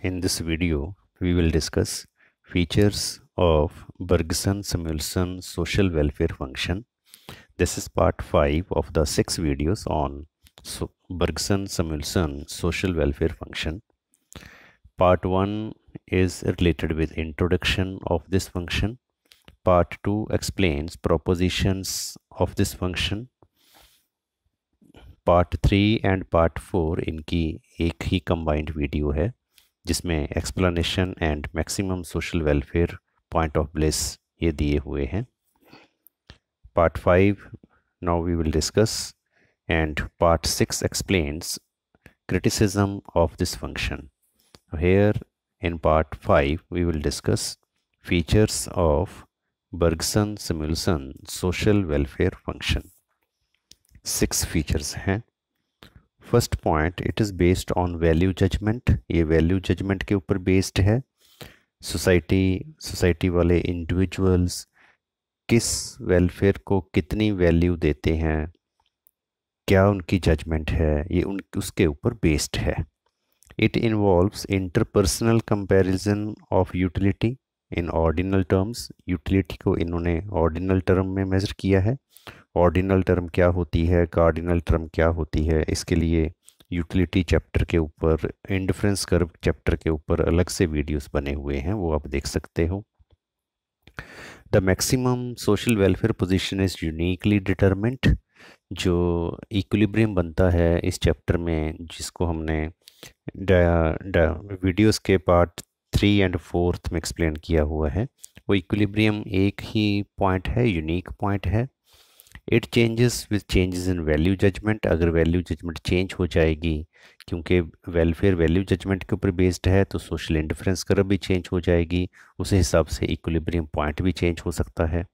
In this video, we will discuss features of Bergson-Samuelson social welfare function. This is part 5 of the 6 videos on so Bergson-Samuelson social welfare function. Part 1 is related with introduction of this function. Part 2 explains propositions of this function. Part 3 and part 4 in ki ek hi combined video hai. जिसमें explanation and maximum social welfare point of bliss ये दिए हुए हैं part five now we will discuss and part six explains criticism of this function here in part five we will discuss features of Bergson Samuelson social welfare function six features हैं first point it is based on value judgement ये value judgement के ऊपर based है society society वाले individuals किस welfare को कितनी value देते हैं क्या उनकी जजमेंट है ये उन उसके ऊपर बेस्ड है it involves interpersonal comparison of utility in ordinal terms utility को इन्होंने ऑर्डिनल टर्म में मेज़र किया है ऑर्डिनल टर्म क्या होती है कार्डिनल टर्म क्या होती है इसके लिए यूटिलिटी चैप्टर के ऊपर इंडिफरेंस कर्व चैप्टर के ऊपर अलग से वीडियोस बने हुए हैं वो आप देख सकते हो the maximum social welfare position is uniquely determined जो इक्विलिब्रियम बनता है इस चैप्टर में जिसको हमने वीडियोज़ वीडियोस के पार्ट थ्री एंड फोर्थ में एक्सप्लेन किया हुआ है वो इक्विलिब्रियम एक ही पॉइंट है यूनिक पॉइंट है it changes with changes in value judgement अगर वैल्यू जजमेंट चेंज हो जाएगी क्योंकि वेलफेयर वैल्यू जजमेंट के ऊपर बेस्ड है तो सोशल इंडिफरेंस कर भी चेंज हो जाएगी उस हिसाब से इक्विलिब्रियम पॉइंट भी चेंज हो सकता है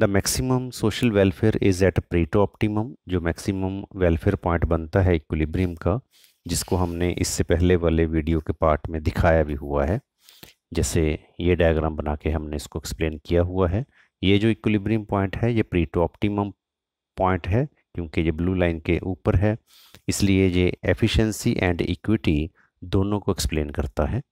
the maximum social welfare is at Pareto optimum जो मैक्सिमम वेलफेयर पॉइंट बनता है इक्विलिब्रियम का जिसको हमने इससे पहले वाले वीडियो के पार्ट में दिखाया भी हुआ है जैसे ये डायग्राम बना के हमने इसको एक्सप्लेन किया हुआ है ये जो इक्विलिब्रियम पॉइंट है ये प्री टू ऑप्टिमम पॉइंट है क्योंकि ये ब्लू लाइन के ऊपर है इसलिए ये एफिशिएंसी एंड इक्विटी दोनों को एक्सप्लेन करता है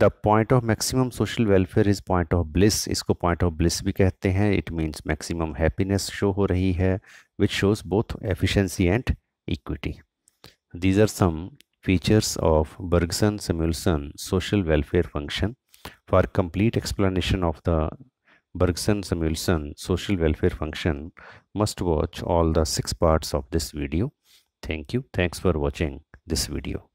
the point of maximum social welfare is point of bliss इसको पॉइंट ऑफ ब्लिस भी कहते हैं it means maximum happiness show हो रही है which shows both efficiency and equity these are some features of Bergson Samuelson social welfare function For complete explanation of the Bergson-Samuelson social welfare function, must watch all the six parts of this video. Thank you. Thanks for watching this video.